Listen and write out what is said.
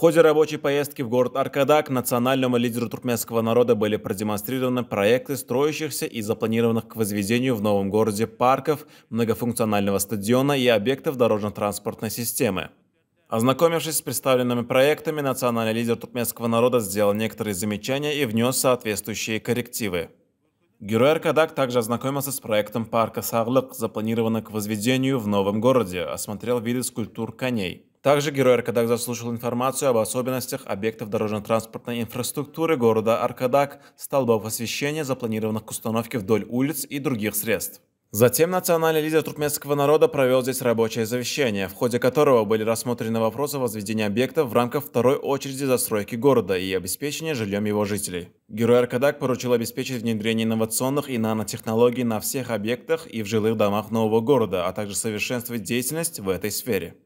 ходе рабочей поездки в город Аркадак национальному лидеру туркменского народа были продемонстрированы проекты строящихся и запланированных к возведению в новом городе парков, многофункционального стадиона и объектов дорожно-транспортной системы. Ознакомившись с представленными проектами, национальный лидер туркменского народа сделал некоторые замечания и внес соответствующие коррективы. Герой Аркадак также ознакомился с проектом парка Сарлык, запланированного к возведению в новом городе, осмотрел виды скульптур коней – также герой Аркадак заслушал информацию об особенностях объектов дорожно-транспортной инфраструктуры города Аркадак, столбов освещения, запланированных к установке вдоль улиц и других средств. Затем национальный лидер туркменского народа провел здесь рабочее завещание, в ходе которого были рассмотрены вопросы возведения объектов в рамках второй очереди застройки города и обеспечения жильем его жителей. Герой Аркадак поручил обеспечить внедрение инновационных и нанотехнологий на всех объектах и в жилых домах нового города, а также совершенствовать деятельность в этой сфере.